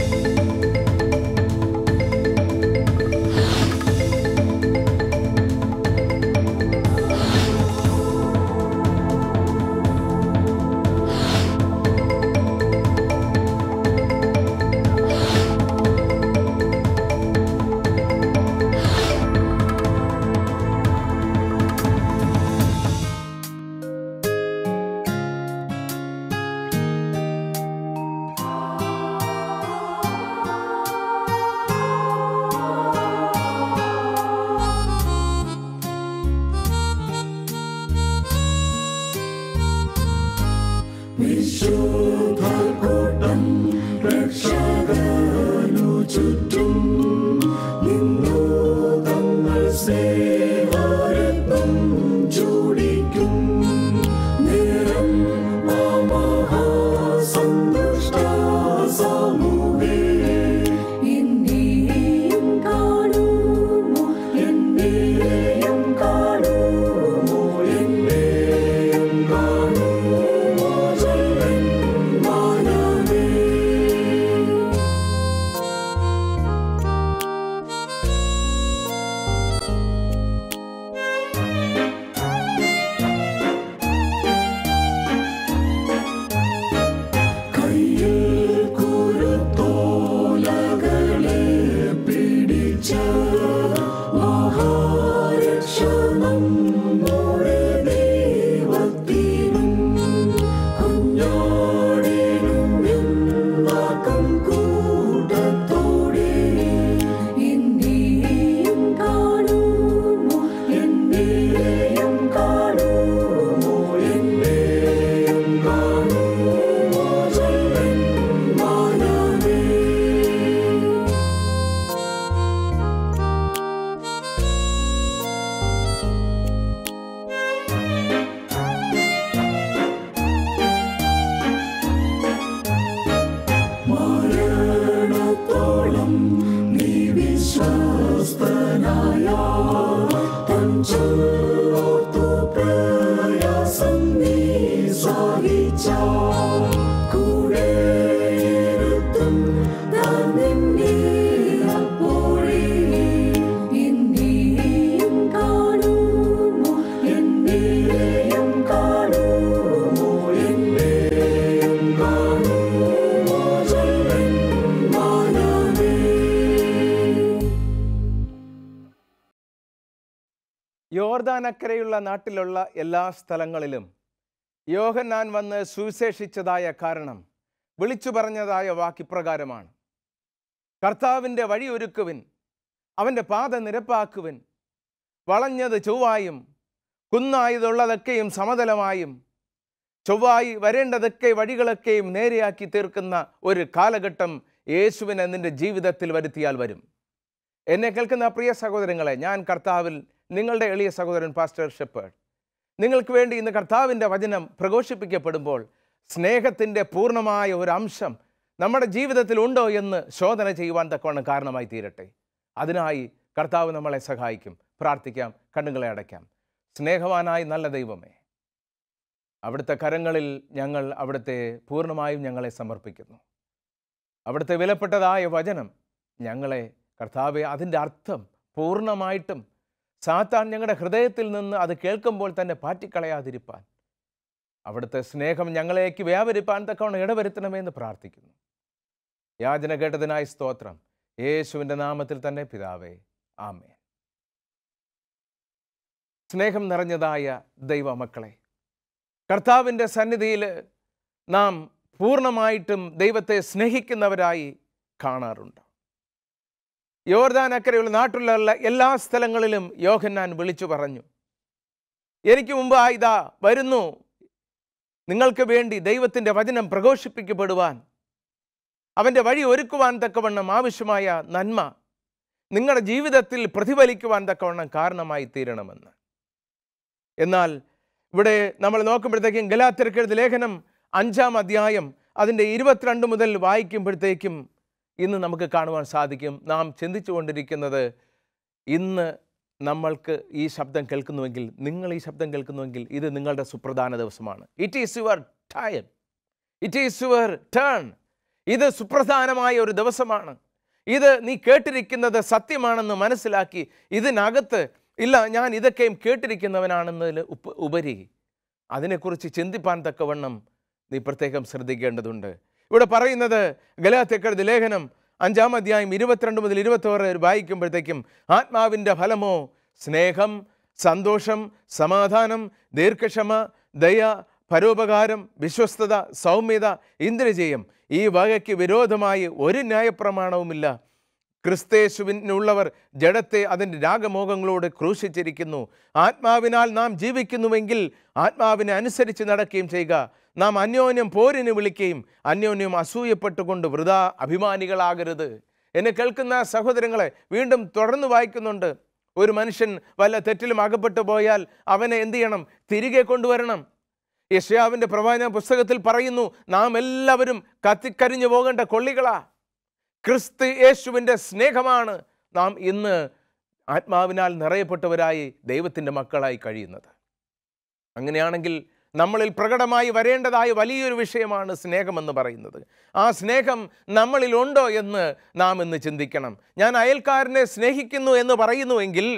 you യോർദാനക്കരയുള്ള നാട്ടിലുള്ള എല്ലാ സ്ഥലങ്ങളിലും യോഹന്നാൻ വന്ന് സുവിശേഷിച്ചതായ കാരണം വിളിച്ചു പറഞ്ഞതായ വാക്കിപ്രകാരമാണ് കർത്താവിൻ്റെ വഴിയൊരുക്കുവിൻ അവൻ്റെ പാത നിരപ്പാക്കുവിൻ വളഞ്ഞത് ചൊവ്വായും കുന്നായതുള്ളതൊക്കെയും സമതലമായും ചൊവ്വായി വരേണ്ടതൊക്കെ വഴികളൊക്കെയും നേരെയാക്കി തീർക്കുന്ന ഒരു കാലഘട്ടം യേശുവിനെ നിൻ്റെ ജീവിതത്തിൽ വരുത്തിയാൽ വരും എന്നെ കേൾക്കുന്ന പ്രിയ സഹോദരങ്ങളെ ഞാൻ കർത്താവിൽ നിങ്ങളുടെ എളിയ സഹോദരൻ പാസ്റ്റർ ഷെപ്പേർഡ് നിങ്ങൾക്ക് വേണ്ടി ഇന്ന് കർത്താവിൻ്റെ വചനം പ്രഘോഷിപ്പിക്കപ്പെടുമ്പോൾ സ്നേഹത്തിൻ്റെ പൂർണ്ണമായ ഒരു അംശം നമ്മുടെ ജീവിതത്തിൽ ഉണ്ടോ എന്ന് ശോധന ചെയ്യുവാൻ തക്കവണ്ണം കാരണമായി തീരട്ടെ അതിനായി കർത്താവ് നമ്മളെ സഹായിക്കും പ്രാർത്ഥിക്കാം കണ്ണുകളെ അടയ്ക്കാം സ്നേഹവാനായി നല്ല ദൈവമേ അവിടുത്തെ കരങ്ങളിൽ ഞങ്ങൾ അവിടുത്തെ പൂർണ്ണമായും ഞങ്ങളെ സമർപ്പിക്കുന്നു അവിടുത്തെ വിലപ്പെട്ടതായ വചനം ഞങ്ങളെ കർത്താവെ അതിൻ്റെ അർത്ഥം പൂർണ്ണമായിട്ടും സാത്താൻ ഞങ്ങളുടെ ഹൃദയത്തിൽ നിന്ന് അത് കേൾക്കുമ്പോൾ തന്നെ പാറ്റിക്കളയാതിരിപ്പാൻ അവിടുത്തെ സ്നേഹം ഞങ്ങളേക്ക് വ്യാപരിപ്പാൻ തക്കവണ്ണം ഇടവരുത്തണമെന്ന് പ്രാർത്ഥിക്കുന്നു യാചന കേട്ടതിനായി സ്തോത്രം യേശുവിൻ്റെ നാമത്തിൽ തന്നെ പിതാവേ ആമേ സ്നേഹം നിറഞ്ഞതായ ദൈവമക്കളെ കർത്താവിൻ്റെ സന്നിധിയിൽ നാം പൂർണ്ണമായിട്ടും ദൈവത്തെ സ്നേഹിക്കുന്നവരായി കാണാറുണ്ട് യോർദാൻ അക്കരയുള്ള നാട്ടിലുള്ള എല്ലാ സ്ഥലങ്ങളിലും യോഹന്നാൻ വിളിച്ചു പറഞ്ഞു എനിക്ക് മുമ്പ് ഇതാ വരുന്നു നിങ്ങൾക്ക് വേണ്ടി ദൈവത്തിൻ്റെ വചനം പ്രഘോഷിപ്പിക്കപ്പെടുവാൻ അവൻ്റെ വഴി ഒരുക്കുവാൻ തക്കവണ്ണം ആവശ്യമായ നന്മ നിങ്ങളുടെ ജീവിതത്തിൽ പ്രതിഫലിക്കുവാൻ തക്കവണ്ണം കാരണമായി തീരണമെന്ന് എന്നാൽ ഇവിടെ നമ്മൾ നോക്കുമ്പോഴത്തേക്കും ഗലാത്തിരക്കെഴുത് ലേഖനം അഞ്ചാം അധ്യായം അതിൻ്റെ ഇരുപത്തിരണ്ട് മുതൽ വായിക്കുമ്പോഴത്തേക്കും ഇന്ന് നമുക്ക് കാണുവാൻ സാധിക്കും നാം ചിന്തിച്ചുകൊണ്ടിരിക്കുന്നത് ഇന്ന് നമ്മൾക്ക് ഈ ശബ്ദം കേൾക്കുന്നുവെങ്കിൽ നിങ്ങൾ ഈ ശബ്ദം കേൾക്കുന്നുവെങ്കിൽ ഇത് നിങ്ങളുടെ സുപ്രധാന ദിവസമാണ് it is your time it is your turn ഇത് സുപ്രധാനമായ ഒരു ദിവസമാണ് ഇത് നീ കേട്ടിരിക്കുന്നത് സത്യമാണെന്ന് മനസ്സിലാക്കി ഇതിനകത്ത് ഇല്ല ഞാൻ ഇതൊക്കെയും കേട്ടിരിക്കുന്നവനാണെന്നതിൽ ഉപരി അതിനെക്കുറിച്ച് ചിന്തിപ്പാൻ തക്കവണ്ണം നീ പ്രത്യേകം ശ്രദ്ധിക്കേണ്ടതുണ്ട് ഇവിടെ പറയുന്നത് ഗലാത്തക്കെടുത്ത് ലേഖനം അഞ്ചാം അധ്യായം ഇരുപത്തിരണ്ട് മുതൽ ഇരുപത്തോറ് വായിക്കുമ്പോഴത്തേക്കും ആത്മാവിൻ്റെ ഫലമോ സ്നേഹം സന്തോഷം സമാധാനം ദീർഘക്ഷമ ദയ പരോപകാരം വിശ്വസ്തത സൗമ്യത ഇന്ദ്രജയം ഈ വകയ്ക്ക് വിരോധമായി ഒരു ന്യായപ്രമാണവുമില്ല ക്രിസ്തേശുവിനുള്ളവർ ജഡത്തെ അതിൻ്റെ രാഗമോഹങ്ങളോട് ക്രൂശിച്ചിരിക്കുന്നു ആത്മാവിനാൽ നാം ജീവിക്കുന്നുവെങ്കിൽ ആത്മാവിനെ അനുസരിച്ച് നടക്കുകയും ചെയ്യുക നാം അന്യോന്യം പോരിന് വിളിക്കുകയും അന്യോന്യം അസൂയപ്പെട്ടുകൊണ്ട് വൃതാ അഭിമാനികളാകരുത് എന്നെ കേൾക്കുന്ന സഹോദരങ്ങളെ വീണ്ടും തുടർന്ന് വായിക്കുന്നുണ്ട് ഒരു മനുഷ്യൻ വല്ല തെറ്റിലും അകപ്പെട്ടു പോയാൽ അവനെ എന്തു ചെയ്യണം തിരികെ കൊണ്ടുവരണം യഷ്യാവിൻ്റെ പ്രവാചന പുസ്തകത്തിൽ പറയുന്നു നാം എല്ലാവരും കത്തിക്കരിഞ്ഞു പോകേണ്ട കൊള്ളികളാ ക്രിസ്തു യേശുവിൻ്റെ സ്നേഹമാണ് നാം ഇന്ന് ആത്മാവിനാൽ നിറയപ്പെട്ടവരായി ദൈവത്തിൻ്റെ മക്കളായി കഴിയുന്നത് അങ്ങനെയാണെങ്കിൽ നമ്മളിൽ പ്രകടമായി വരേണ്ടതായ വലിയൊരു വിഷയമാണ് സ്നേഹമെന്ന് പറയുന്നത് ആ സ്നേഹം നമ്മളിലുണ്ടോ എന്ന് നാം ഇന്ന് ചിന്തിക്കണം ഞാൻ അയൽക്കാരനെ സ്നേഹിക്കുന്നു എന്ന് പറയുന്നുവെങ്കിൽ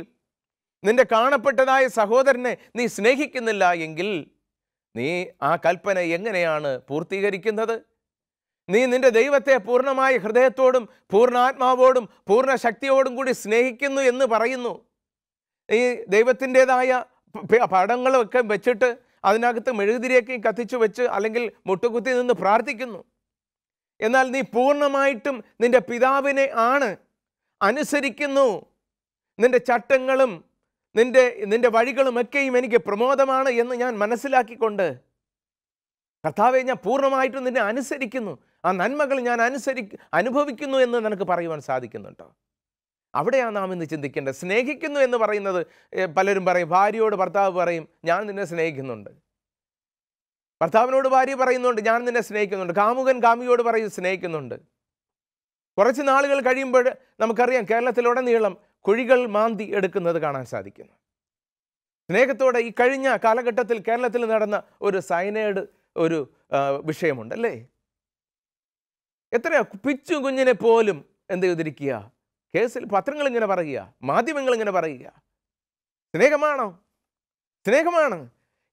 നിന്റെ കാണപ്പെട്ടതായ സഹോദരനെ നീ സ്നേഹിക്കുന്നില്ല എങ്കിൽ നീ ആ കൽപ്പന എങ്ങനെയാണ് പൂർത്തീകരിക്കുന്നത് നീ നിന്റെ ദൈവത്തെ പൂർണ്ണമായ ഹൃദയത്തോടും പൂർണ്ണാത്മാവോടും പൂർണ്ണ ശക്തിയോടും കൂടി സ്നേഹിക്കുന്നു എന്ന് പറയുന്നു ഈ ദൈവത്തിൻ്റെതായ പടങ്ങളൊക്കെ വെച്ചിട്ട് അതിനകത്ത് മെഴുകുതിരിയൊക്കെയും കത്തിച്ചു വെച്ച് അല്ലെങ്കിൽ മുട്ടുകുത്തി നിന്ന് പ്രാർത്ഥിക്കുന്നു എന്നാൽ നീ പൂർണ്ണമായിട്ടും നിൻ്റെ പിതാവിനെ ആണ് അനുസരിക്കുന്നു നിൻ്റെ ചട്ടങ്ങളും നിൻ്റെ നിൻ്റെ വഴികളുമൊക്കെയും എനിക്ക് പ്രമോദമാണ് എന്ന് ഞാൻ മനസ്സിലാക്കിക്കൊണ്ട് കർത്താവെ ഞാൻ പൂർണ്ണമായിട്ടും നിന്നെ അനുസരിക്കുന്നു ആ നന്മകൾ ഞാൻ അനുസരി അനുഭവിക്കുന്നു എന്ന് നിനക്ക് പറയുവാൻ സാധിക്കുന്നുണ്ടോ അവിടെയാണ് നാം ഇന്ന് ചിന്തിക്കേണ്ടത് സ്നേഹിക്കുന്നു എന്ന് പറയുന്നത് പലരും പറയും ഭാര്യയോട് ഭർത്താവ് പറയും ഞാൻ നിന്നെ സ്നേഹിക്കുന്നുണ്ട് ഭർത്താവിനോട് ഭാര്യ പറയുന്നുണ്ട് ഞാൻ നിന്നെ സ്നേഹിക്കുന്നുണ്ട് കാമുകൻ കാമുകിയോട് പറയും സ്നേഹിക്കുന്നുണ്ട് കുറച്ച് നാളുകൾ കഴിയുമ്പോൾ നമുക്കറിയാം കേരളത്തിലുടനീളം കുഴികൾ മാന്തി എടുക്കുന്നത് കാണാൻ സാധിക്കുന്നു സ്നേഹത്തോടെ ഈ കഴിഞ്ഞ കാലഘട്ടത്തിൽ കേരളത്തിൽ നടന്ന ഒരു സൈനേഡ് ഒരു വിഷയമുണ്ടല്ലേ എത്രയാ പിച്ചു കുഞ്ഞിനെ പോലും എന്ത് ചെയ്തിരിക്കുക കേസിൽ പത്രങ്ങൾ ഇങ്ങനെ പറയുക മാധ്യമങ്ങൾ ഇങ്ങനെ പറയുക സ്നേഹമാണോ സ്നേഹമാണ്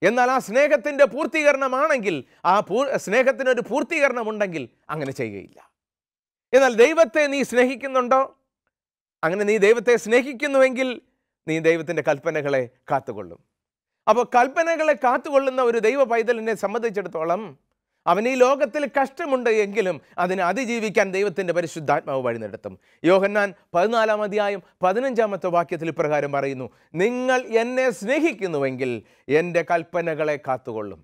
എന്നാൽ ആ സ്നേഹത്തിൻ്റെ പൂർത്തീകരണമാണെങ്കിൽ ആ പൂ സ്നേഹത്തിനൊരു പൂർത്തീകരണമുണ്ടെങ്കിൽ അങ്ങനെ ചെയ്യുകയില്ല എന്നാൽ ദൈവത്തെ നീ സ്നേഹിക്കുന്നുണ്ടോ അങ്ങനെ നീ ദൈവത്തെ സ്നേഹിക്കുന്നുവെങ്കിൽ നീ ദൈവത്തിൻ്റെ കൽപ്പനകളെ കാത്തുകൊള്ളും അപ്പോൾ കൽപ്പനകളെ കാത്തുകൊള്ളുന്ന ഒരു ദൈവ പൈതലിനെ സംബന്ധിച്ചിടത്തോളം അവന് ഈ ലോകത്തിൽ കഷ്ടമുണ്ട് എങ്കിലും അതിനെ അതിജീവിക്കാൻ ദൈവത്തിൻ്റെ പരിശുദ്ധാത്മാവ് വഴി നടത്തും യോഹന്നാൻ പതിനാലാം അധ്യായം പതിനഞ്ചാമത്തെ വാക്യത്തിൽ ഇപ്രകാരം പറയുന്നു നിങ്ങൾ എന്നെ സ്നേഹിക്കുന്നുവെങ്കിൽ എൻ്റെ കൽപ്പനകളെ കാത്തുകൊള്ളും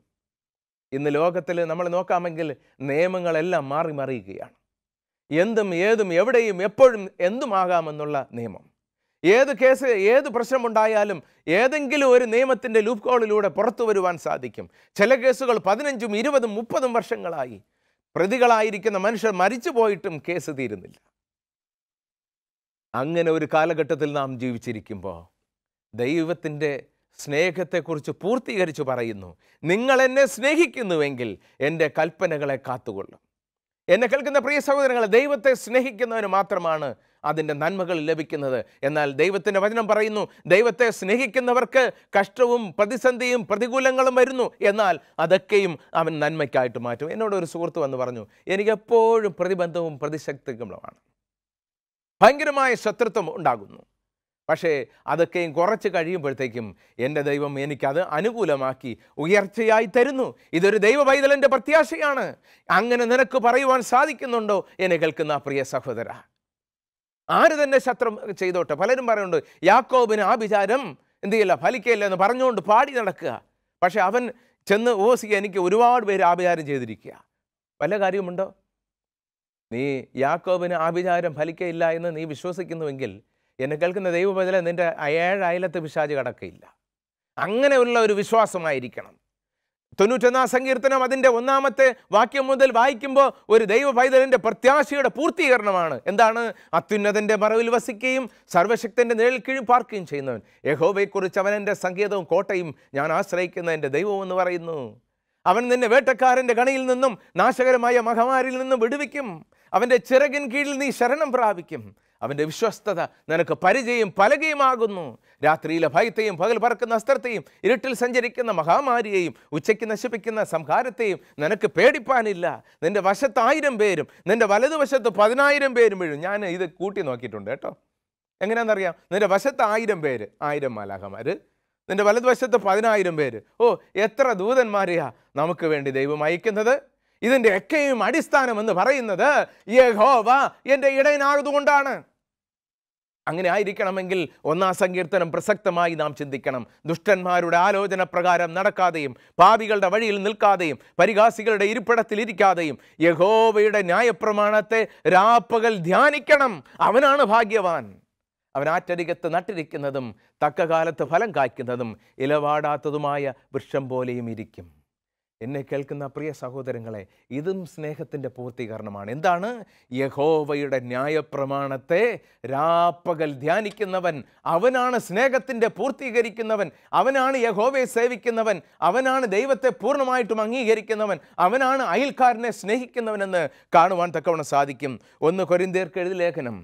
ഇന്ന് ലോകത്തിൽ നമ്മൾ നോക്കാമെങ്കിൽ നിയമങ്ങളെല്ലാം മാറി മറിയുകയാണ് എന്തും ഏതും എവിടെയും എപ്പോഴും എന്തുമാകാമെന്നുള്ള നിയമം ഏത് കേസ് ഏത് പ്രശ്നമുണ്ടായാലും ഏതെങ്കിലും ഒരു നിയമത്തിൻ്റെ ലൂപ്പ് കോളിലൂടെ പുറത്തു വരുവാൻ സാധിക്കും ചില കേസുകൾ പതിനഞ്ചും ഇരുപതും മുപ്പതും വർഷങ്ങളായി പ്രതികളായിരിക്കുന്ന മനുഷ്യർ മരിച്ചു പോയിട്ടും കേസ് തീരുന്നില്ല അങ്ങനെ ഒരു കാലഘട്ടത്തിൽ നാം ജീവിച്ചിരിക്കുമ്പോൾ ദൈവത്തിൻ്റെ സ്നേഹത്തെക്കുറിച്ച് പൂർത്തീകരിച്ചു പറയുന്നു നിങ്ങൾ എന്നെ സ്നേഹിക്കുന്നുവെങ്കിൽ എൻ്റെ കൽപ്പനകളെ കാത്തുകൊള്ളും എന്നെ കേൾക്കുന്ന പ്രിയ സഹോദരങ്ങളെ ദൈവത്തെ സ്നേഹിക്കുന്നവന് മാത്രമാണ് അതിൻ്റെ നന്മകൾ ലഭിക്കുന്നത് എന്നാൽ ദൈവത്തിൻ്റെ വചനം പറയുന്നു ദൈവത്തെ സ്നേഹിക്കുന്നവർക്ക് കഷ്ടവും പ്രതിസന്ധിയും പ്രതികൂലങ്ങളും വരുന്നു എന്നാൽ അതൊക്കെയും അവൻ നന്മയ്ക്കായിട്ട് മാറ്റും എന്നോടൊരു സുഹൃത്ത് വന്ന് പറഞ്ഞു എനിക്കെപ്പോഴും പ്രതിബന്ധവും പ്രതിശക്തികളുമാണ് ഭയങ്കരമായ ശത്രുത്വം ഉണ്ടാകുന്നു പക്ഷേ അതൊക്കെയും കുറച്ച് കഴിയുമ്പോഴത്തേക്കും എൻ്റെ ദൈവം എനിക്കത് അനുകൂലമാക്കി ഉയർച്ചയായി തരുന്നു ഇതൊരു ദൈവ പൈതലിൻ്റെ പ്രത്യാശയാണ് അങ്ങനെ നിനക്ക് പറയുവാൻ സാധിക്കുന്നുണ്ടോ എന്നെ കേൾക്കുന്ന പ്രിയ സഹോദര ആര് തന്നെ ശത്രു ചെയ്തോട്ടെ പലരും പറയുന്നുണ്ട് യാക്കോബിന് ആ വിചാരം എന്ത് ചെയ്യില്ല ഫലിക്കയില്ല എന്ന് പറഞ്ഞുകൊണ്ട് പാടി നടക്കുക പക്ഷേ അവൻ ചെന്ന് ഓസി എനിക്ക് ഒരുപാട് പേര് ആഭിചാരം ചെയ്തിരിക്കുക വല്ല കാര്യമുണ്ടോ നീ യാക്കോബിന് ആഭിചാരം ഫലിക്കയില്ല എന്ന് നീ വിശ്വസിക്കുന്നുവെങ്കിൽ എന്നെ കേൾക്കുന്ന ദൈവബദല നിൻ്റെ ഏഴ് അയലത്ത് പിശാജ് കടക്കയില്ല അങ്ങനെയുള്ള ഒരു വിശ്വാസമായിരിക്കണം തൊണ്ണൂറ്റൊന്നാം സങ്കീർത്തനം അതിൻ്റെ ഒന്നാമത്തെ വാക്യം മുതൽ വായിക്കുമ്പോൾ ഒരു ദൈവ പൈതലിൻ്റെ പ്രത്യാശയുടെ പൂർത്തീകരണമാണ് എന്താണ് അത്യുന്നതൻ്റെ മറവിൽ വസിക്കുകയും സർവശക്തൻ്റെ നിഴൽ കീഴ് പാർക്കുകയും ചെയ്യുന്നവൻ യഹോബയെക്കുറിച്ച് അവൻ എൻ്റെ സങ്കേതവും കോട്ടയും ഞാൻ ആശ്രയിക്കുന്ന എൻ്റെ ദൈവം എന്ന് പറയുന്നു അവൻ നിന്നെ വേട്ടക്കാരൻ്റെ കണിയിൽ നിന്നും നാശകരമായ മഹമാരിൽ നിന്നും വിടുവിക്കും അവൻ്റെ ചിറകിൻ കീഴിൽ നീ ശരണം പ്രാപിക്കും അവൻ്റെ വിശ്വസ്തത നിനക്ക് പരിചയം പലകയുമാകുന്നു രാത്രിയിലെ ഭയത്തെയും പകൽ പറക്കുന്ന അസ്ത്രത്തെയും ഇരുട്ടിൽ സഞ്ചരിക്കുന്ന മഹാമാരിയെയും ഉച്ചയ്ക്ക് നശിപ്പിക്കുന്ന സംഹാരത്തെയും നിനക്ക് പേടിപ്പാനില്ല നിൻ്റെ വശത്ത് ആയിരം പേരും നിൻ്റെ വലതുവശത്ത് പതിനായിരം പേരും വീഴും ഞാൻ ഇത് കൂട്ടി നോക്കിയിട്ടുണ്ട് കേട്ടോ എങ്ങനെയാണെന്നറിയാം നിൻ്റെ വശത്ത് ആയിരം പേര് ആയിരം മലാഹമാർ നിൻ്റെ വലതുവശത്ത് പതിനായിരം പേര് ഓ എത്ര ദൂതന്മാരെയാ നമുക്ക് വേണ്ടി ദൈവം അയക്കുന്നത് ഇതിൻ്റെ ഒക്കെയും അടിസ്ഥാനം എന്ന് പറയുന്നത് യഹോവ എൻ്റെ ഇടയനാകുകൊണ്ടാണ് അങ്ങനെ ആയിരിക്കണമെങ്കിൽ ഒന്നാം സങ്കീർത്തനം പ്രസക്തമായി നാം ചിന്തിക്കണം ദുഷ്ടന്മാരുടെ ആലോചന പ്രകാരം നടക്കാതെയും പാപികളുടെ വഴിയിൽ നിൽക്കാതെയും പരിഹാസികളുടെ ഇരിക്കാതെയും യഹോവയുടെ ന്യായപ്രമാണത്തെ രാപ്പകൽ ധ്യാനിക്കണം അവനാണ് ഭാഗ്യവാൻ അവൻ ആറ്റരികത്ത് നട്ടിരിക്കുന്നതും തക്കകാലത്ത് ഫലം കായ്ക്കുന്നതും ഇലവാടാത്തതുമായ വൃക്ഷം പോലെയും ഇരിക്കും എന്നെ കേൾക്കുന്ന പ്രിയ സഹോദരങ്ങളെ ഇതും സ്നേഹത്തിൻ്റെ പൂർത്തീകരണമാണ് എന്താണ് യഹോവയുടെ ന്യായപ്രമാണത്തെ രാപ്പകൽ ധ്യാനിക്കുന്നവൻ അവനാണ് സ്നേഹത്തിൻ്റെ പൂർത്തീകരിക്കുന്നവൻ അവനാണ് യഹോവയെ സേവിക്കുന്നവൻ അവനാണ് ദൈവത്തെ പൂർണ്ണമായിട്ടും അംഗീകരിക്കുന്നവൻ അവനാണ് അയൽക്കാരനെ സ്നേഹിക്കുന്നവനെന്ന് കാണുവാൻ തക്കവണ്ണം സാധിക്കും ഒന്ന് കൊരിന്തീർക്ക് എഴുതി ലേഖനം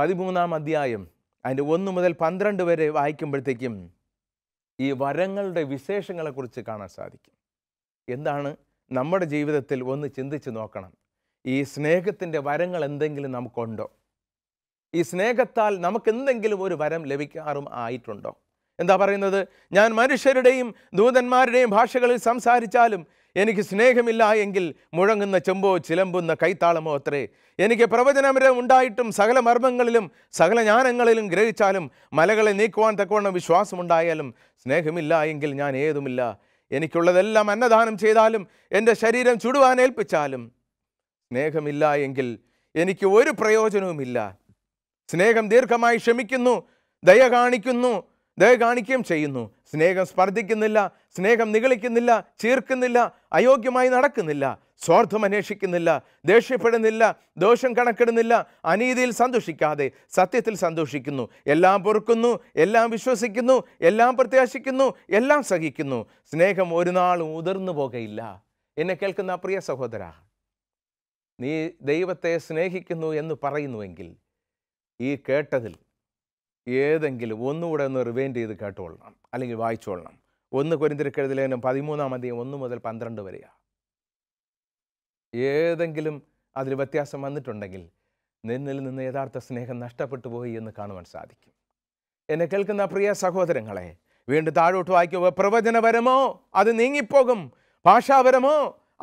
പതിമൂന്നാം അധ്യായം അതിൻ്റെ ഒന്ന് മുതൽ പന്ത്രണ്ട് വരെ വായിക്കുമ്പോഴത്തേക്കും ഈ വരങ്ങളുടെ വിശേഷങ്ങളെക്കുറിച്ച് കാണാൻ സാധിക്കും എന്താണ് നമ്മുടെ ജീവിതത്തിൽ ഒന്ന് ചിന്തിച്ച് നോക്കണം ഈ സ്നേഹത്തിൻ്റെ വരങ്ങൾ എന്തെങ്കിലും നമുക്കുണ്ടോ ഈ സ്നേഹത്താൽ നമുക്കെന്തെങ്കിലും ഒരു വരം ലഭിക്കാറും ആയിട്ടുണ്ടോ എന്താ പറയുന്നത് ഞാൻ മനുഷ്യരുടെയും ദൂതന്മാരുടെയും ഭാഷകളിൽ സംസാരിച്ചാലും എനിക്ക് സ്നേഹമില്ല എങ്കിൽ മുഴങ്ങുന്ന ചെമ്പോ ചിലമ്പുന്ന കൈത്താളമോ അത്രേ എനിക്ക് പ്രവചനമരം ഉണ്ടായിട്ടും സകല മർമ്മങ്ങളിലും സകല ജ്ഞാനങ്ങളിലും ഗ്രഹിച്ചാലും മലകളെ നീക്കുവാൻ തക്കവണ്ണം വിശ്വാസമുണ്ടായാലും സ്നേഹമില്ല എങ്കിൽ ഞാൻ ഏതുമില്ല എനിക്കുള്ളതെല്ലാം അന്നദാനം ചെയ്താലും എൻ്റെ ശരീരം ചുടുവാൻ ഏൽപ്പിച്ചാലും സ്നേഹമില്ല എങ്കിൽ എനിക്ക് ഒരു പ്രയോജനവുമില്ല സ്നേഹം ദീർഘമായി ക്ഷമിക്കുന്നു ദയ കാണിക്കുന്നു ദയ കാണിക്കുകയും ചെയ്യുന്നു സ്നേഹം സ്പർദ്ധിക്കുന്നില്ല സ്നേഹം നികളിക്കുന്നില്ല ചീർക്കുന്നില്ല അയോഗ്യമായി നടക്കുന്നില്ല സ്വാർത്ഥം അന്വേഷിക്കുന്നില്ല ദേഷ്യപ്പെടുന്നില്ല ദോഷം കണക്കിടുന്നില്ല അനീതിയിൽ സന്തോഷിക്കാതെ സത്യത്തിൽ സന്തോഷിക്കുന്നു എല്ലാം പൊറുക്കുന്നു എല്ലാം വിശ്വസിക്കുന്നു എല്ലാം പ്രത്യാശിക്കുന്നു എല്ലാം സഹിക്കുന്നു സ്നേഹം ഒരു നാളും ഉതിർന്നു പോകയില്ല എന്നെ കേൾക്കുന്ന പ്രിയ സഹോദര നീ ദൈവത്തെ സ്നേഹിക്കുന്നു എന്ന് പറയുന്നുവെങ്കിൽ ഈ കേട്ടതിൽ ഏതെങ്കിലും ഒന്നുകൂടെ ഒന്ന് റിവൈൻഡ് ചെയ്ത് കേട്ടോളണം അല്ലെങ്കിൽ വായിച്ചോളണം ഒന്ന് കുരിന്തിരിക്കെഴുതിലേനും പതിമൂന്നാം അധികം ഒന്ന് മുതൽ പന്ത്രണ്ട് വരെയാ ഏതെങ്കിലും അതിൽ വ്യത്യാസം വന്നിട്ടുണ്ടെങ്കിൽ നിന്നിൽ നിന്ന് യഥാർത്ഥ സ്നേഹം നഷ്ടപ്പെട്ടു പോയി എന്ന് കാണുവാൻ സാധിക്കും എന്നെ കേൾക്കുന്ന പ്രിയ സഹോദരങ്ങളെ വീണ്ടും താഴോട്ട് വായിക്കുക പ്രവചനപരമോ അത് നീങ്ങിപ്പോകും ഭാഷാപരമോ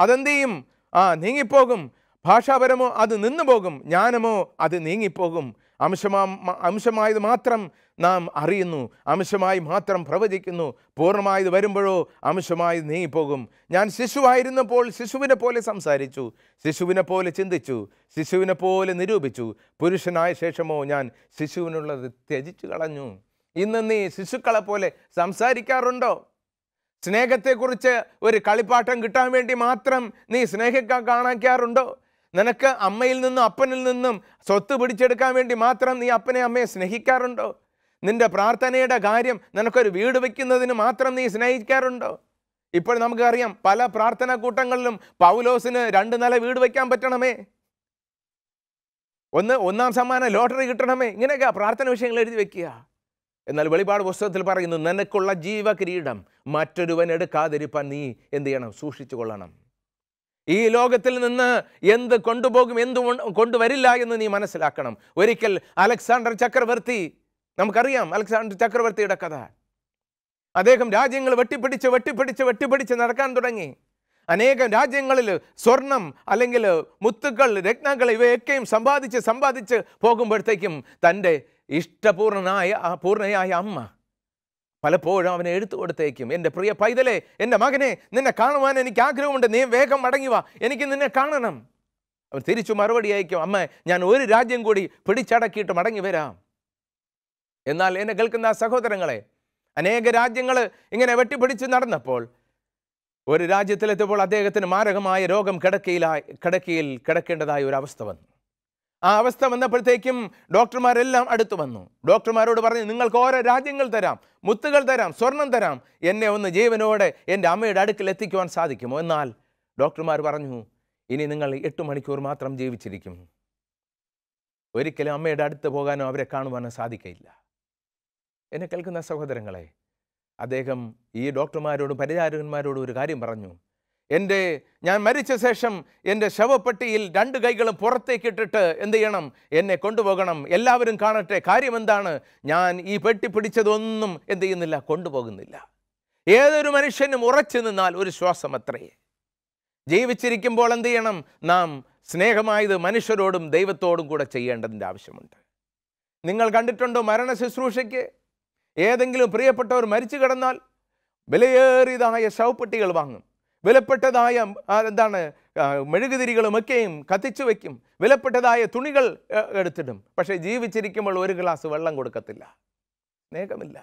അതെന്ത് ചെയ്യും ആ നീങ്ങിപ്പോകും ഭാഷാപരമോ അത് നിന്നു പോകും ജ്ഞാനമോ അത് നീങ്ങിപ്പോകും അംശമാ അംശമായത് മാത്രം നാം അറിയുന്നു അംശമായി മാത്രം പ്രവചിക്കുന്നു പൂർണ്ണമായത് വരുമ്പോഴോ അംശമായി നീങ്ങിപ്പോകും ഞാൻ ശിശുവായിരുന്നപ്പോൾ ശിശുവിനെ പോലെ സംസാരിച്ചു ശിശുവിനെ പോലെ ചിന്തിച്ചു ശിശുവിനെ പോലെ നിരൂപിച്ചു പുരുഷനായ ശേഷമോ ഞാൻ ശിശുവിനുള്ളത് ത്യജിച്ചു കളഞ്ഞു ഇന്ന് നീ ശിശുക്കളെ പോലെ സംസാരിക്കാറുണ്ടോ സ്നേഹത്തെക്കുറിച്ച് ഒരു കളിപ്പാട്ടം കിട്ടാൻ വേണ്ടി മാത്രം നീ സ്നേഹിക്കാൻ കാണിക്കാറുണ്ടോ നിനക്ക് അമ്മയിൽ നിന്നും അപ്പനിൽ നിന്നും സ്വത്ത് പിടിച്ചെടുക്കാൻ വേണ്ടി മാത്രം നീ അപ്പനെ അമ്മയെ സ്നേഹിക്കാറുണ്ടോ നിന്റെ പ്രാർത്ഥനയുടെ കാര്യം നിനക്കൊരു വീട് വയ്ക്കുന്നതിന് മാത്രം നീ സ്നേഹിക്കാറുണ്ടോ ഇപ്പോൾ നമുക്കറിയാം പല പ്രാർത്ഥനാ കൂട്ടങ്ങളിലും പൗലോസിന് രണ്ട് നില വീട് വയ്ക്കാൻ പറ്റണമേ ഒന്ന് ഒന്നാം സമ്മാനം ലോട്ടറി കിട്ടണമേ ഇങ്ങനെയൊക്കെ പ്രാർത്ഥന വിഷയങ്ങൾ എഴുതി വെക്കുക എന്നാൽ വെളിപാട് പുസ്തകത്തിൽ പറയുന്നു നിനക്കുള്ള ജീവകിരീടം മറ്റൊരുവൻ എടുക്കാതിരിപ്പാൻ നീ എന്ത് ചെയ്യണം സൂക്ഷിച്ചു കൊള്ളണം ഈ ലോകത്തിൽ നിന്ന് എന്ത് കൊണ്ടുപോകും എന്ത് കൊണ്ടുവരില്ല എന്ന് നീ മനസ്സിലാക്കണം ഒരിക്കൽ അലക്സാണ്ടർ ചക്രവർത്തി നമുക്കറിയാം അലക്സാണ്ടർ ചക്രവർത്തിയുടെ കഥ അദ്ദേഹം രാജ്യങ്ങൾ വെട്ടിപ്പിടിച്ച് വെട്ടിപ്പിടിച്ച് വെട്ടിപ്പിടിച്ച് നടക്കാൻ തുടങ്ങി അനേകം രാജ്യങ്ങളിൽ സ്വർണം അല്ലെങ്കിൽ മുത്തുക്കൾ രത്നങ്ങൾ ഇവയൊക്കെയും സമ്പാദിച്ച് സമ്പാദിച്ച് പോകുമ്പോഴത്തേക്കും തൻ്റെ ഇഷ്ടപൂർണനായ പൂർണ്ണയായ അമ്മ പലപ്പോഴും അവനെ എഴുത്തു കൊടുത്തേക്കും എൻ്റെ പ്രിയ പൈതലെ എൻ്റെ മകനെ നിന്നെ കാണുവാൻ എനിക്ക് ആഗ്രഹമുണ്ട് നീ വേഗം മടങ്ങി വാ എനിക്ക് നിന്നെ കാണണം അവൻ തിരിച്ചു മറുപടി അയക്കും അമ്മ ഞാൻ ഒരു രാജ്യം കൂടി പിടിച്ചടക്കിയിട്ട് മടങ്ങി വരാം എന്നാൽ എന്നെ കേൾക്കുന്ന സഹോദരങ്ങളെ അനേക രാജ്യങ്ങൾ ഇങ്ങനെ വെട്ടിപ്പിടിച്ച് നടന്നപ്പോൾ ഒരു രാജ്യത്തിലെത്തിയപ്പോൾ അദ്ദേഹത്തിന് മാരകമായ രോഗം കിടക്കയിലായി കിടക്കയിൽ കിടക്കേണ്ടതായ ഒരു അവസ്ഥ വന്നു ആ അവസ്ഥ വന്നപ്പോഴത്തേക്കും ഡോക്ടർമാരെല്ലാം അടുത്തു വന്നു ഡോക്ടർമാരോട് പറഞ്ഞു നിങ്ങൾക്ക് ഓരോ രാജ്യങ്ങൾ തരാം മുത്തുകൾ തരാം സ്വർണം തരാം എന്നെ ഒന്ന് ജീവനോടെ എൻ്റെ അമ്മയുടെ അടുക്കൽ എത്തിക്കുവാൻ സാധിക്കുമോ എന്നാൽ ഡോക്ടർമാർ പറഞ്ഞു ഇനി നിങ്ങൾ എട്ട് മണിക്കൂർ മാത്രം ജീവിച്ചിരിക്കും ഒരിക്കലും അമ്മയുടെ അടുത്ത് പോകാനോ അവരെ കാണുവാനോ സാധിക്കയില്ല എന്നെ കേൾക്കുന്ന സഹോദരങ്ങളെ അദ്ദേഹം ഈ ഡോക്ടർമാരോടും പരിചാരകന്മാരോടും ഒരു കാര്യം പറഞ്ഞു എൻ്റെ ഞാൻ മരിച്ച ശേഷം എൻ്റെ ശവപ്പെട്ടിയിൽ രണ്ട് കൈകളും പുറത്തേക്കിട്ടിട്ട് എന്ത് ചെയ്യണം എന്നെ കൊണ്ടുപോകണം എല്ലാവരും കാണട്ടെ കാര്യം എന്താണ് ഞാൻ ഈ പെട്ടി പിടിച്ചതൊന്നും എന്ത് ചെയ്യുന്നില്ല കൊണ്ടുപോകുന്നില്ല ഏതൊരു മനുഷ്യനും ഉറച്ചു നിന്നാൽ ഒരു ശ്വാസം അത്രയെ ജീവിച്ചിരിക്കുമ്പോൾ എന്ത് ചെയ്യണം നാം സ്നേഹമായത് മനുഷ്യരോടും ദൈവത്തോടും കൂടെ ചെയ്യേണ്ടതിൻ്റെ ആവശ്യമുണ്ട് നിങ്ങൾ കണ്ടിട്ടുണ്ടോ മരണ ശുശ്രൂഷയ്ക്ക് ഏതെങ്കിലും പ്രിയപ്പെട്ടവർ മരിച്ചു കിടന്നാൽ വിലയേറിയതായ ശവപ്പെട്ടികൾ വാങ്ങും വിലപ്പെട്ടതായ എന്താണ് മെഴുകുതിരികളും ഒക്കെയും കത്തിച്ചു വയ്ക്കും വിലപ്പെട്ടതായ തുണികൾ എടുത്തിടും പക്ഷേ ജീവിച്ചിരിക്കുമ്പോൾ ഒരു ഗ്ലാസ് വെള്ളം കൊടുക്കത്തില്ല സ്നേഹമില്ല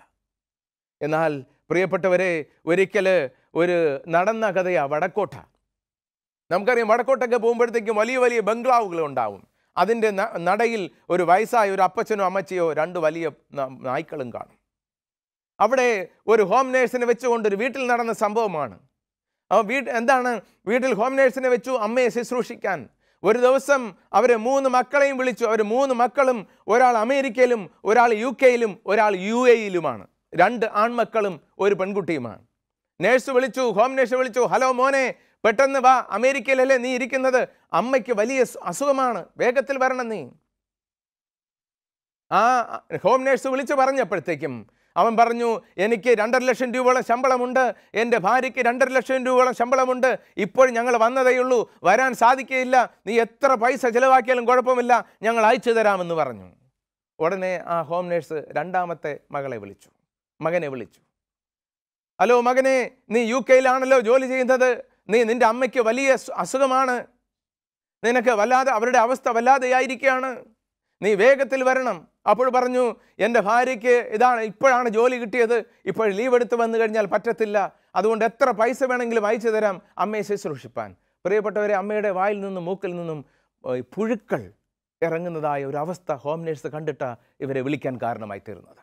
എന്നാൽ പ്രിയപ്പെട്ടവരെ ഒരിക്കൽ ഒരു നടന്ന കഥയാണ് വടക്കോട്ട നമുക്കറിയാം വടക്കോട്ടൊക്കെ പോകുമ്പോഴത്തേക്കും വലിയ വലിയ ബംഗ്ലാവുകൾ ഉണ്ടാവും അതിൻ്റെ നടയിൽ ഒരു വയസ്സായ ഒരു അപ്പച്ചനോ അമ്മച്ചിയോ രണ്ട് വലിയ നായ്ക്കളും കാണും അവിടെ ഒരു ഹോം നേഴ്സിനെ വെച്ചുകൊണ്ട് ഒരു വീട്ടിൽ നടന്ന സംഭവമാണ് വീട് എന്താണ് വീട്ടിൽ ഹോം നേഴ്സിനെ വെച്ചു അമ്മയെ ശുശ്രൂഷിക്കാൻ ഒരു ദിവസം അവർ മൂന്ന് മക്കളെയും വിളിച്ചു അവർ മൂന്ന് മക്കളും ഒരാൾ അമേരിക്കയിലും ഒരാൾ യു കെയിലും ഒരാൾ യു എയിലുമാണ് രണ്ട് ആൺമക്കളും ഒരു പെൺകുട്ടിയുമാണ് നേഴ്സ് വിളിച്ചു ഹോം നേഴ്സ് വിളിച്ചു ഹലോ മോനെ പെട്ടെന്ന് വാ അമേരിക്കയിലല്ലേ നീ ഇരിക്കുന്നത് അമ്മയ്ക്ക് വലിയ അസുഖമാണ് വേഗത്തിൽ വരണം നീ ആ ഹോം നേഴ്സ് വിളിച്ചു പറഞ്ഞപ്പോഴത്തേക്കും അവൻ പറഞ്ഞു എനിക്ക് രണ്ടര ലക്ഷം രൂപയോളം ശമ്പളമുണ്ട് എൻ്റെ ഭാര്യയ്ക്ക് രണ്ടര ലക്ഷം രൂപയോളം ശമ്പളമുണ്ട് ഇപ്പോൾ ഞങ്ങൾ വന്നതേയുള്ളൂ വരാൻ സാധിക്കുകയില്ല നീ എത്ര പൈസ ചിലവാക്കിയാലും കുഴപ്പമില്ല ഞങ്ങൾ അയച്ചു തരാമെന്ന് പറഞ്ഞു ഉടനെ ആ ഹോം നേഴ്സ് രണ്ടാമത്തെ മകളെ വിളിച്ചു മകനെ വിളിച്ചു ഹലോ മകനെ നീ യു കെയിലാണല്ലോ ജോലി ചെയ്യുന്നത് നീ നിൻ്റെ അമ്മയ്ക്ക് വലിയ അസുഖമാണ് നിനക്ക് വല്ലാതെ അവരുടെ അവസ്ഥ വല്ലാതെയായിരിക്കുകയാണ് നീ വേഗത്തിൽ വരണം അപ്പോൾ പറഞ്ഞു എൻ്റെ ഭാര്യയ്ക്ക് ഇതാണ് ഇപ്പോഴാണ് ജോലി കിട്ടിയത് ഇപ്പോൾ ലീവ് എടുത്ത് വന്നു കഴിഞ്ഞാൽ പറ്റത്തില്ല അതുകൊണ്ട് എത്ര പൈസ വേണമെങ്കിലും അയച്ചു തരാം അമ്മയെ ശുശ്രൂഷിപ്പാൻ പ്രിയപ്പെട്ടവരെ അമ്മയുടെ വായിൽ നിന്നും മൂക്കിൽ നിന്നും പുഴുക്കൾ ഇറങ്ങുന്നതായ ഒരു അവസ്ഥ ഹോം നേഴ്സ് കണ്ടിട്ട് ഇവരെ വിളിക്കാൻ കാരണമായി തീരുന്നത്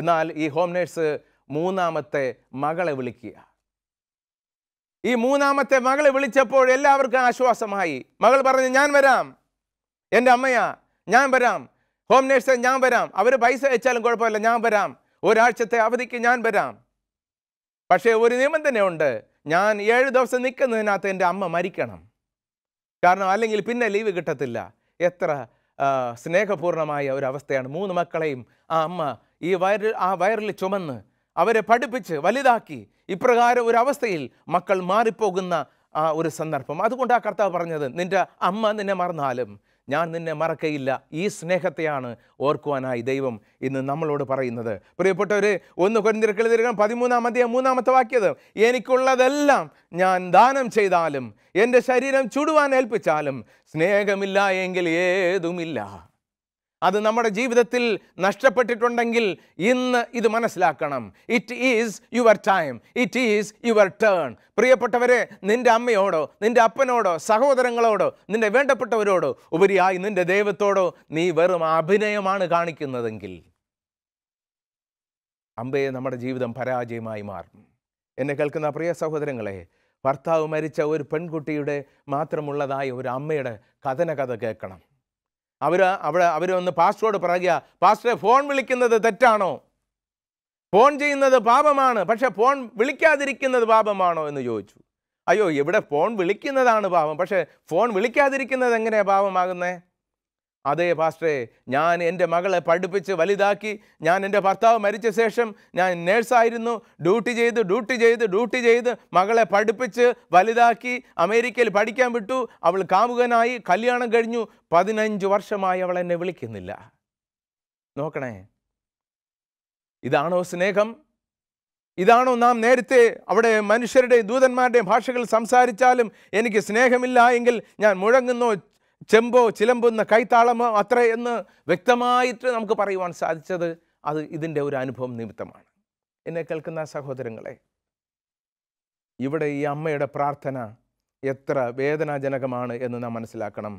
എന്നാൽ ഈ ഹോം നേഴ്സ് മൂന്നാമത്തെ മകളെ വിളിക്കുക ഈ മൂന്നാമത്തെ മകളെ വിളിച്ചപ്പോൾ എല്ലാവർക്കും ആശ്വാസമായി മകൾ പറഞ്ഞു ഞാൻ വരാം എൻ്റെ അമ്മയാ ഞാൻ വരാം ഹോം നേഴ്സെ ഞാൻ വരാം അവർ പൈസ അയച്ചാലും കുഴപ്പമില്ല ഞാൻ വരാം ഒരാഴ്ചത്തെ അവധിക്ക് ഞാൻ വരാം പക്ഷേ ഒരു നിയമം തന്നെ ഉണ്ട് ഞാൻ ഏഴ് ദിവസം നിൽക്കുന്നതിനകത്ത് എൻ്റെ അമ്മ മരിക്കണം കാരണം അല്ലെങ്കിൽ പിന്നെ ലീവ് കിട്ടത്തില്ല എത്ര സ്നേഹപൂർണമായ ഒരു അവസ്ഥയാണ് മൂന്ന് മക്കളെയും ആ അമ്മ ഈ വയറിൽ ആ വയറിൽ ചുമന്ന് അവരെ പഠിപ്പിച്ച് വലുതാക്കി ഇപ്രകാരം ഒരു അവസ്ഥയിൽ മക്കൾ മാറിപ്പോകുന്ന ആ ഒരു സന്ദർഭം അതുകൊണ്ട് ആ കർത്താവ് പറഞ്ഞത് നിൻ്റെ അമ്മ നിന്നെ മറന്നാലും ഞാൻ നിന്നെ മറക്കയില്ല ഈ സ്നേഹത്തെയാണ് ഓർക്കുവാനായി ദൈവം ഇന്ന് നമ്മളോട് പറയുന്നത് പ്രിയപ്പെട്ടവർ ഒന്ന് കൊരിന്തിരക്കളിതിരകം പതിമൂന്നാം അധ്യയം മൂന്നാമത്തെ വാക്യത് എനിക്കുള്ളതെല്ലാം ഞാൻ ദാനം ചെയ്താലും എൻ്റെ ശരീരം ചുടുവാൻ ഏൽപ്പിച്ചാലും സ്നേഹമില്ല എങ്കിൽ ഏതുമില്ല അത് നമ്മുടെ ജീവിതത്തിൽ നഷ്ടപ്പെട്ടിട്ടുണ്ടെങ്കിൽ ഇന്ന് ഇത് മനസ്സിലാക്കണം it is your time it is your turn പ്രിയപ്പെട്ടവരെ നിൻ്റെ അമ്മയോടോ നിൻ്റെ അപ്പനോടോ സഹോദരങ്ങളോടോ നിൻ്റെ വേണ്ടപ്പെട്ടവരോടോ ഉപരിയായി നിൻ്റെ ദൈവത്തോടോ നീ വെറും അഭിനയമാണ് കാണിക്കുന്നതെങ്കിൽ അമ്പയെ നമ്മുടെ ജീവിതം പരാജയമായി മാറും എന്നെ കേൾക്കുന്ന പ്രിയ സഹോദരങ്ങളെ ഭർത്താവ് മരിച്ച ഒരു പെൺകുട്ടിയുടെ മാത്രമുള്ളതായ ഒരു അമ്മയുടെ കഥന കഥ കേൾക്കണം അവർ അവിടെ അവർ വന്ന് പാസ്റ്ററോട് പറയുക പാസ്റ്ററെ ഫോൺ വിളിക്കുന്നത് തെറ്റാണോ ഫോൺ ചെയ്യുന്നത് പാപമാണ് പക്ഷെ ഫോൺ വിളിക്കാതിരിക്കുന്നത് പാപമാണോ എന്ന് ചോദിച്ചു അയ്യോ ഇവിടെ ഫോൺ വിളിക്കുന്നതാണ് പാപം പക്ഷേ ഫോൺ വിളിക്കാതിരിക്കുന്നത് എങ്ങനെയാണ് പാപമാകുന്നത് അതേ പാസ്റ്ററെ ഞാൻ എൻ്റെ മകളെ പഠിപ്പിച്ച് വലുതാക്കി ഞാൻ എൻ്റെ ഭർത്താവ് മരിച്ച ശേഷം ഞാൻ നേഴ്സായിരുന്നു ഡ്യൂട്ടി ചെയ്ത് ഡ്യൂട്ടി ചെയ്ത് ഡ്യൂട്ടി ചെയ്ത് മകളെ പഠിപ്പിച്ച് വലുതാക്കി അമേരിക്കയിൽ പഠിക്കാൻ വിട്ടു അവൾ കാമുകനായി കല്യാണം കഴിഞ്ഞു പതിനഞ്ച് വർഷമായി അവൾ എന്നെ വിളിക്കുന്നില്ല നോക്കണേ ഇതാണോ സ്നേഹം ഇതാണോ നാം നേരത്തെ അവിടെ മനുഷ്യരുടെ ദൂതന്മാരുടെ ഭാഷകൾ സംസാരിച്ചാലും എനിക്ക് സ്നേഹമില്ല എങ്കിൽ ഞാൻ മുഴങ്ങുന്നോ ചെമ്പോ ചിലമ്പുന്ന കൈത്താളമോ അത്ര എന്ന് വ്യക്തമായിട്ട് നമുക്ക് പറയുവാൻ സാധിച്ചത് അത് ഇതിൻ്റെ ഒരു അനുഭവം നിമിത്തമാണ് എന്നെ കേൾക്കുന്ന സഹോദരങ്ങളെ ഇവിടെ ഈ അമ്മയുടെ പ്രാർത്ഥന എത്ര വേദനാജനകമാണ് എന്ന് നാം മനസ്സിലാക്കണം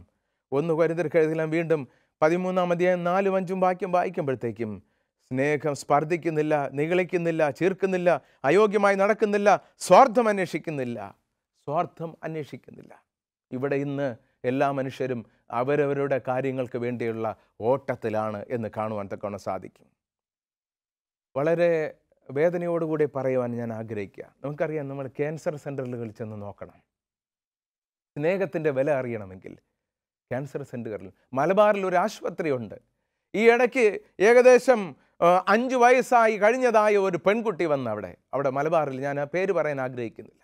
ഒന്ന് കരുതിർക്കെഴുതിലും വീണ്ടും പതിമൂന്നാം അധ്യായം നാലും അഞ്ചും വാക്യം വായിക്കുമ്പോഴത്തേക്കും സ്നേഹം സ്പർദ്ധിക്കുന്നില്ല നികളിക്കുന്നില്ല ചീർക്കുന്നില്ല അയോഗ്യമായി നടക്കുന്നില്ല സ്വാർത്ഥം അന്വേഷിക്കുന്നില്ല സ്വാർത്ഥം അന്വേഷിക്കുന്നില്ല ഇവിടെ ഇന്ന് എല്ലാ മനുഷ്യരും അവരവരുടെ കാര്യങ്ങൾക്ക് വേണ്ടിയുള്ള ഓട്ടത്തിലാണ് എന്ന് കാണുവാൻ തക്കവണ്ണം സാധിക്കും വളരെ വേദനയോടുകൂടി പറയുവാൻ ഞാൻ ആഗ്രഹിക്കുക നമുക്കറിയാം നമ്മൾ ക്യാൻസർ സെൻ്ററുകളിൽ ചെന്ന് നോക്കണം സ്നേഹത്തിൻ്റെ വില അറിയണമെങ്കിൽ ക്യാൻസർ സെൻ്ററുകളിൽ മലബാറിൽ ഒരു ആശുപത്രിയുണ്ട് ഈ ഇടയ്ക്ക് ഏകദേശം അഞ്ച് വയസ്സായി കഴിഞ്ഞതായ ഒരു പെൺകുട്ടി വന്ന് അവിടെ അവിടെ മലബാറിൽ ഞാൻ ആ പേര് പറയാൻ ആഗ്രഹിക്കുന്നില്ല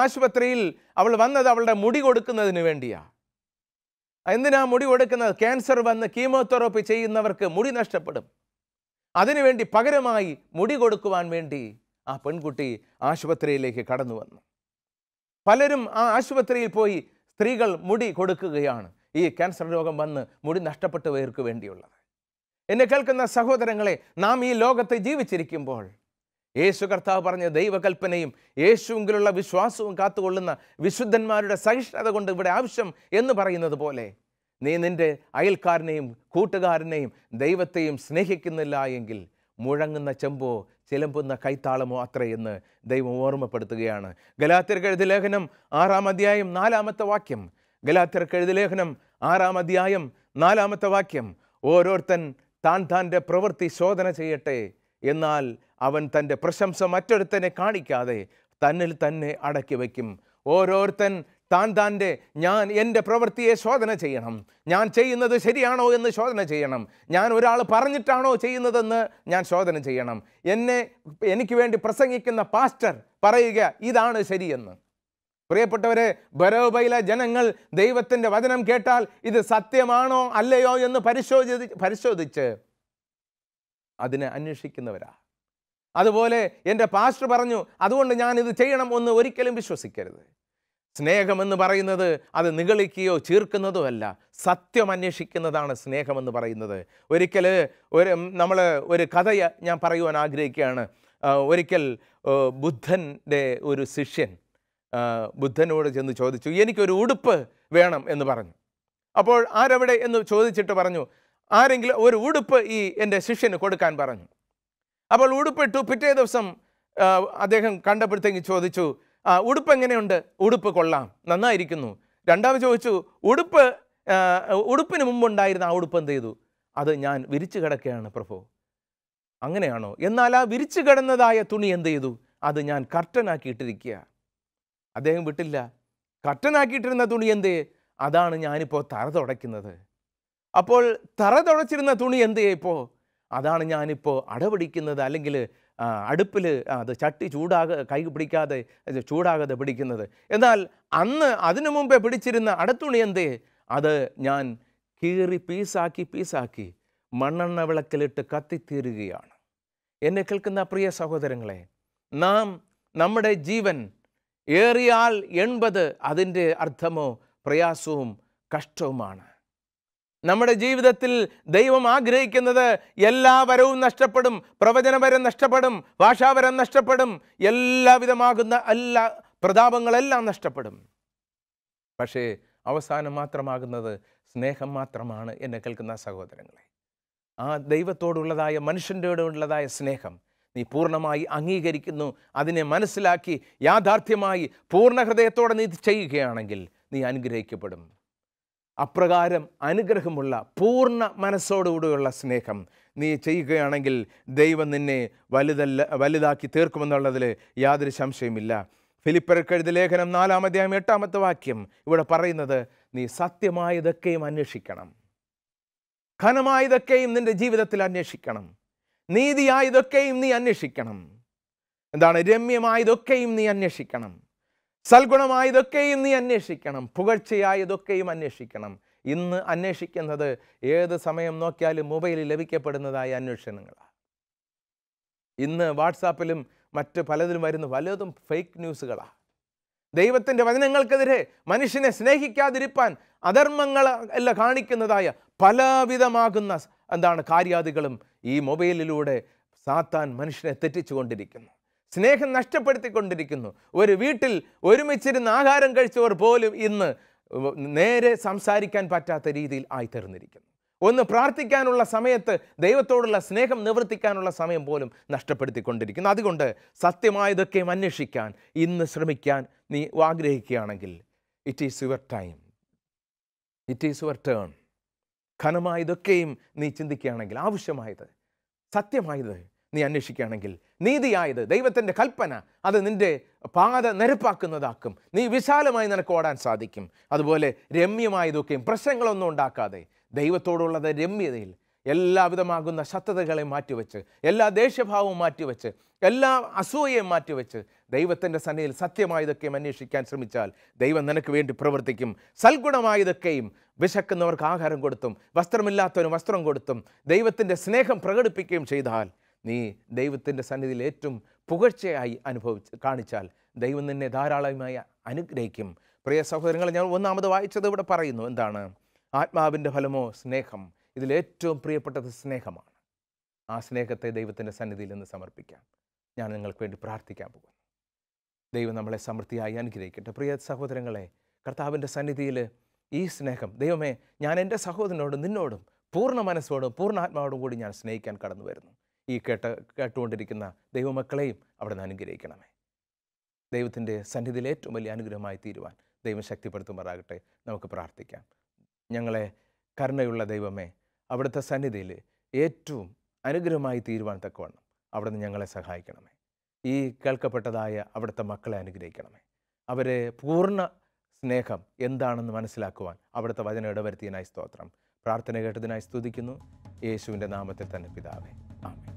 ആശുപത്രിയിൽ അവൾ വന്നത് അവളുടെ മുടി കൊടുക്കുന്നതിന് വേണ്ടിയാണ് എന്തിനാ മുടി കൊടുക്കുന്നത് ക്യാൻസർ വന്ന് കീമോതെറാപ്പി ചെയ്യുന്നവർക്ക് മുടി നഷ്ടപ്പെടും അതിനുവേണ്ടി പകരമായി മുടി കൊടുക്കുവാൻ വേണ്ടി ആ പെൺകുട്ടി ആശുപത്രിയിലേക്ക് കടന്നു വന്നു പലരും ആ ആശുപത്രിയിൽ പോയി സ്ത്രീകൾ മുടി കൊടുക്കുകയാണ് ഈ ക്യാൻസർ രോഗം വന്ന് മുടി നഷ്ടപ്പെട്ടവർക്ക് വേണ്ടിയുള്ളത് എന്നെ കേൾക്കുന്ന സഹോദരങ്ങളെ നാം ഈ ലോകത്ത് ജീവിച്ചിരിക്കുമ്പോൾ യേശു കർത്താവ് പറഞ്ഞ ദൈവകൽപ്പനയും യേശുവിലുള്ള വിശ്വാസവും കാത്തുകൊള്ളുന്ന വിശുദ്ധന്മാരുടെ സഹിഷ്ണുത കൊണ്ട് ഇവിടെ ആവശ്യം എന്ന് പറയുന്നത് പോലെ നീ നിൻ്റെ അയൽക്കാരനെയും കൂട്ടുകാരനെയും ദൈവത്തെയും സ്നേഹിക്കുന്നില്ല എങ്കിൽ മുഴങ്ങുന്ന ചെമ്പോ ചിലമ്പുന്ന കൈത്താളമോ അത്രയെന്ന് ദൈവം ഓർമ്മപ്പെടുത്തുകയാണ് ഗലാത്തിരക്കെഴുതി ലേഖനം ആറാം അധ്യായം നാലാമത്തെ വാക്യം ഗലാത്തിരക്കെഴുതി ലേഖനം ആറാം അധ്യായം നാലാമത്തെ വാക്യം ഓരോരുത്തൻ താൻ താൻ്റെ പ്രവൃത്തി ശോധന ചെയ്യട്ടെ എന്നാൽ അവൻ തൻ്റെ പ്രശംസ മറ്റൊരുത്തനെ കാണിക്കാതെ തന്നിൽ തന്നെ അടക്കി വയ്ക്കും ഓരോരുത്തൻ താൻ താൻ്റെ ഞാൻ എൻ്റെ പ്രവൃത്തിയെ ശോധന ചെയ്യണം ഞാൻ ചെയ്യുന്നത് ശരിയാണോ എന്ന് ശോധന ചെയ്യണം ഞാൻ ഒരാൾ പറഞ്ഞിട്ടാണോ ചെയ്യുന്നതെന്ന് ഞാൻ ശോധന ചെയ്യണം എന്നെ എനിക്ക് വേണ്ടി പ്രസംഗിക്കുന്ന പാസ്റ്റർ പറയുക ഇതാണ് ശരിയെന്ന് പ്രിയപ്പെട്ടവരെ ബരോബയിലെ ജനങ്ങൾ ദൈവത്തിൻ്റെ വചനം കേട്ടാൽ ഇത് സത്യമാണോ അല്ലയോ എന്ന് പരിശോധി പരിശോധിച്ച് അതിനെ അന്വേഷിക്കുന്നവരാ അതുപോലെ എൻ്റെ പാസ്റ്റർ പറഞ്ഞു അതുകൊണ്ട് ഞാൻ ഇത് ചെയ്യണം എന്ന് ഒരിക്കലും വിശ്വസിക്കരുത് സ്നേഹമെന്ന് പറയുന്നത് അത് നിഗളിക്കുകയോ ചീർക്കുന്നതോ അല്ല സത്യം അന്വേഷിക്കുന്നതാണ് സ്നേഹമെന്ന് പറയുന്നത് ഒരിക്കൽ ഒരു നമ്മൾ ഒരു കഥ ഞാൻ പറയുവാൻ ആഗ്രഹിക്കുകയാണ് ഒരിക്കൽ ബുദ്ധൻ്റെ ഒരു ശിഷ്യൻ ബുദ്ധനോട് ചെന്ന് ചോദിച്ചു എനിക്കൊരു ഉടുപ്പ് വേണം എന്ന് പറഞ്ഞു അപ്പോൾ ആരവിടെ എന്ന് ചോദിച്ചിട്ട് പറഞ്ഞു ആരെങ്കിലും ഒരു ഉടുപ്പ് ഈ എൻ്റെ ശിഷ്യന് കൊടുക്കാൻ പറഞ്ഞു അപ്പോൾ ഉടുപ്പിട്ടു പിറ്റേ ദിവസം അദ്ദേഹം കണ്ടപ്പോഴത്തേക്ക് ചോദിച്ചു ആ ഉടുപ്പ് എങ്ങനെയുണ്ട് ഉടുപ്പ് കൊള്ളാം നന്നായിരിക്കുന്നു രണ്ടാമത് ചോദിച്ചു ഉടുപ്പ് ഉടുപ്പിന് മുമ്പുണ്ടായിരുന്ന ആ ഉടുപ്പ് എന്ത് ചെയ്തു അത് ഞാൻ വിരിച്ചു കിടക്കുകയാണ് പ്രഭു അങ്ങനെയാണോ എന്നാൽ ആ വിരിച്ചു കിടന്നതായ തുണി എന്ത് ചെയ്തു അത് ഞാൻ കർട്ടനാക്കിയിട്ടിരിക്കുക അദ്ദേഹം വിട്ടില്ല കർട്ടനാക്കിയിട്ടിരുന്ന തുണി എന്ത് അതാണ് ഞാനിപ്പോൾ തറ തുടയ്ക്കുന്നത് അപ്പോൾ തറ തുഴച്ചിരുന്ന തുണി എന്ത് ഇപ്പോൾ അതാണ് ഞാനിപ്പോൾ അടപിടിക്കുന്നത് അല്ലെങ്കിൽ അടുപ്പിൽ അത് ചട്ടി ചൂടാക കൈ പിടിക്കാതെ ചൂടാകാതെ പിടിക്കുന്നത് എന്നാൽ അന്ന് അതിനു മുമ്പേ പിടിച്ചിരുന്ന അടത്തുണി എന്തേ അത് ഞാൻ കീറി പീസാക്കി പീസാക്കി മണ്ണെണ്ണ വിളക്കിലിട്ട് കത്തിത്തീരുകയാണ് എന്നെ കേൾക്കുന്ന പ്രിയ സഹോദരങ്ങളെ നാം നമ്മുടെ ജീവൻ ഏറിയാൽ എൺപത് അതിൻ്റെ അർത്ഥമോ പ്രയാസവും കഷ്ടവുമാണ് നമ്മുടെ ജീവിതത്തിൽ ദൈവം ആഗ്രഹിക്കുന്നത് എല്ലാ വരവും നഷ്ടപ്പെടും പ്രവചനപരം നഷ്ടപ്പെടും ഭാഷാപരം നഷ്ടപ്പെടും എല്ലാവിധമാകുന്ന എല്ലാ പ്രതാപങ്ങളെല്ലാം നഷ്ടപ്പെടും പക്ഷേ അവസാനം മാത്രമാകുന്നത് സ്നേഹം മാത്രമാണ് എന്നെ കേൾക്കുന്ന സഹോദരങ്ങളെ ആ ദൈവത്തോടുള്ളതായ ഉള്ളതായ സ്നേഹം നീ പൂർണ്ണമായി അംഗീകരിക്കുന്നു അതിനെ മനസ്സിലാക്കി യാഥാർത്ഥ്യമായി പൂർണ്ണ ഹൃദയത്തോടെ നീ ചെയ്യുകയാണെങ്കിൽ നീ അനുഗ്രഹിക്കപ്പെടും അപ്രകാരം അനുഗ്രഹമുള്ള പൂർണ്ണ മനസ്സോടുകൂടിയുള്ള സ്നേഹം നീ ചെയ്യുകയാണെങ്കിൽ ദൈവം നിന്നെ വലുതല്ല വലുതാക്കി തീർക്കുമെന്നുള്ളതിൽ യാതൊരു സംശയമില്ല ഫിലിപ്പരക്കെഴുതി ലേഖനം നാലാമധ്യായം എട്ടാമത്തെ വാക്യം ഇവിടെ പറയുന്നത് നീ സത്യമായതൊക്കെയും അന്വേഷിക്കണം ഘനമായതൊക്കെയും നിൻ്റെ ജീവിതത്തിൽ അന്വേഷിക്കണം നീതിയായതൊക്കെയും നീ അന്വേഷിക്കണം എന്താണ് രമ്യമായതൊക്കെയും നീ അന്വേഷിക്കണം സൽഗുണമായതൊക്കെയും നീ അന്വേഷിക്കണം പുകഴ്ചയായതൊക്കെയും അന്വേഷിക്കണം ഇന്ന് അന്വേഷിക്കുന്നത് ഏത് സമയം നോക്കിയാലും മൊബൈലിൽ ലഭിക്കപ്പെടുന്നതായ അന്വേഷണങ്ങളാണ് ഇന്ന് വാട്സാപ്പിലും മറ്റ് പലതിലും വരുന്ന പലതും ഫേക്ക് ന്യൂസുകളാണ് ദൈവത്തിൻ്റെ വചനങ്ങൾക്കെതിരെ മനുഷ്യനെ സ്നേഹിക്കാതിരിപ്പാൻ അധർമ്മങ്ങൾ അല്ല കാണിക്കുന്നതായ പലവിധമാകുന്ന എന്താണ് കാര്യാദികളും ഈ മൊബൈലിലൂടെ സാത്താൻ മനുഷ്യനെ തെറ്റിച്ചുകൊണ്ടിരിക്കുന്നു സ്നേഹം നഷ്ടപ്പെടുത്തിക്കൊണ്ടിരിക്കുന്നു ഒരു വീട്ടിൽ ഒരുമിച്ചിരുന്ന് ആഹാരം കഴിച്ചവർ പോലും ഇന്ന് നേരെ സംസാരിക്കാൻ പറ്റാത്ത രീതിയിൽ ആയിത്തീർന്നിരിക്കുന്നു ഒന്ന് പ്രാർത്ഥിക്കാനുള്ള സമയത്ത് ദൈവത്തോടുള്ള സ്നേഹം നിവർത്തിക്കാനുള്ള സമയം പോലും നഷ്ടപ്പെടുത്തിക്കൊണ്ടിരിക്കുന്നു അതുകൊണ്ട് സത്യമായതൊക്കെ അന്വേഷിക്കാൻ ഇന്ന് ശ്രമിക്കാൻ നീ ആഗ്രഹിക്കുകയാണെങ്കിൽ it is your time it is your turn ഘനമായതൊക്കെയും നീ ചിന്തിക്കുകയാണെങ്കിൽ ആവശ്യമായത് സത്യമായത് നീ അന്വേഷിക്കുകയാണെങ്കിൽ നീതിയായത് ദൈവത്തിൻ്റെ കൽപ്പന അത് നിൻ്റെ പാത നിരപ്പാക്കുന്നതാക്കും നീ വിശാലമായി നിനക്ക് ഓടാൻ സാധിക്കും അതുപോലെ രമ്യമായതൊക്കെയും പ്രശ്നങ്ങളൊന്നും ഉണ്ടാക്കാതെ ദൈവത്തോടുള്ളത് രമ്യതയിൽ എല്ലാവിധമാകുന്ന ശത്രുതകളെ മാറ്റിവെച്ച് എല്ലാ ദേഷ്യഭാവവും മാറ്റിവെച്ച് എല്ലാ അസൂയയും മാറ്റിവെച്ച് ദൈവത്തിൻ്റെ സന്നിധിയിൽ സത്യമായതൊക്കെയും അന്വേഷിക്കാൻ ശ്രമിച്ചാൽ ദൈവം നിനക്ക് വേണ്ടി പ്രവർത്തിക്കും സൽഗുണമായതൊക്കെയും വിശക്കുന്നവർക്ക് ആഹാരം കൊടുത്തും വസ്ത്രമില്ലാത്തവന് വസ്ത്രം കൊടുത്തും ദൈവത്തിൻ്റെ സ്നേഹം പ്രകടിപ്പിക്കുകയും ചെയ്താൽ നീ ദൈവത്തിൻ്റെ സന്നിധിയിൽ ഏറ്റവും പുകഴ്ചയായി അനുഭവിച്ച് കാണിച്ചാൽ ദൈവം നിന്നെ ധാരാളമായി അനുഗ്രഹിക്കും പ്രിയ സഹോദരങ്ങൾ ഞാൻ ഒന്നാമത് വായിച്ചത് ഇവിടെ പറയുന്നു എന്താണ് ആത്മാവിൻ്റെ ഫലമോ സ്നേഹം ഇതിലേറ്റവും പ്രിയപ്പെട്ടത് സ്നേഹമാണ് ആ സ്നേഹത്തെ ദൈവത്തിൻ്റെ സന്നിധിയിൽ നിന്ന് സമർപ്പിക്കാം ഞാൻ നിങ്ങൾക്ക് വേണ്ടി പ്രാർത്ഥിക്കാൻ പോകുന്നു ദൈവം നമ്മളെ സമൃദ്ധിയായി അനുഗ്രഹിക്കട്ടെ പ്രിയ സഹോദരങ്ങളെ കർത്താവിൻ്റെ സന്നിധിയിൽ ഈ സ്നേഹം ദൈവമേ ഞാൻ എൻ്റെ സഹോദരനോടും നിന്നോടും പൂർണ്ണ മനസ്സോടും പൂർണ്ണ ആത്മാവോടും കൂടി ഞാൻ സ്നേഹിക്കാൻ കടന്നു വരുന്നു ഈ കേട്ട കേട്ടുകൊണ്ടിരിക്കുന്ന ദൈവമക്കളെയും അവിടെ നിന്ന് അനുഗ്രഹിക്കണമേ ദൈവത്തിൻ്റെ സന്നിധിയിൽ ഏറ്റവും വലിയ അനുഗ്രഹമായി തീരുവാൻ ദൈവം ശക്തിപ്പെടുത്തുമാറാകട്ടെ നമുക്ക് പ്രാർത്ഥിക്കാം ഞങ്ങളെ കരുണയുള്ള ദൈവമേ അവിടുത്തെ സന്നിധിയിൽ ഏറ്റവും അനുഗ്രഹമായി തീരുവാൻ തക്കവണ്ണം നിന്ന് ഞങ്ങളെ സഹായിക്കണമേ ഈ കേൾക്കപ്പെട്ടതായ അവിടുത്തെ മക്കളെ അനുഗ്രഹിക്കണമേ അവരെ പൂർണ്ണ സ്നേഹം എന്താണെന്ന് മനസ്സിലാക്കുവാൻ അവിടുത്തെ വചന ഇടവരുത്തിയതിനായി സ്തോത്രം പ്രാർത്ഥന കേട്ടതിനായി സ്തുതിക്കുന്നു യേശുവിൻ്റെ നാമത്തിൽ തന്നെ പിതാവേ ആമേ